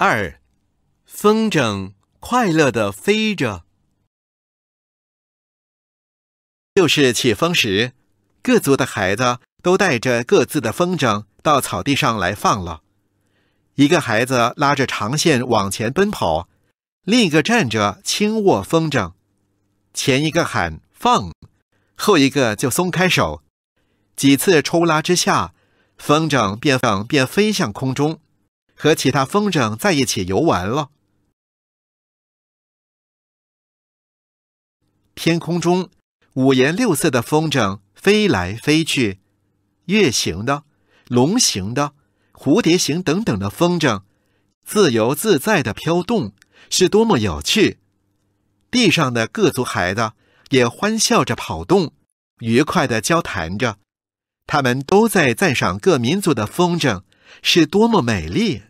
二，风筝快乐地飞着。又是起风时，各族的孩子都带着各自的风筝到草地上来放了。一个孩子拉着长线往前奔跑，另一个站着轻握风筝。前一个喊“放”，后一个就松开手。几次抽拉之下，风筝便便飞向空中。和其他风筝在一起游玩了。天空中五颜六色的风筝飞来飞去，月形的、龙形的、蝴蝶形等等的风筝，自由自在的飘动，是多么有趣！地上的各族孩子也欢笑着跑动，愉快的交谈着，他们都在赞赏各民族的风筝是多么美丽。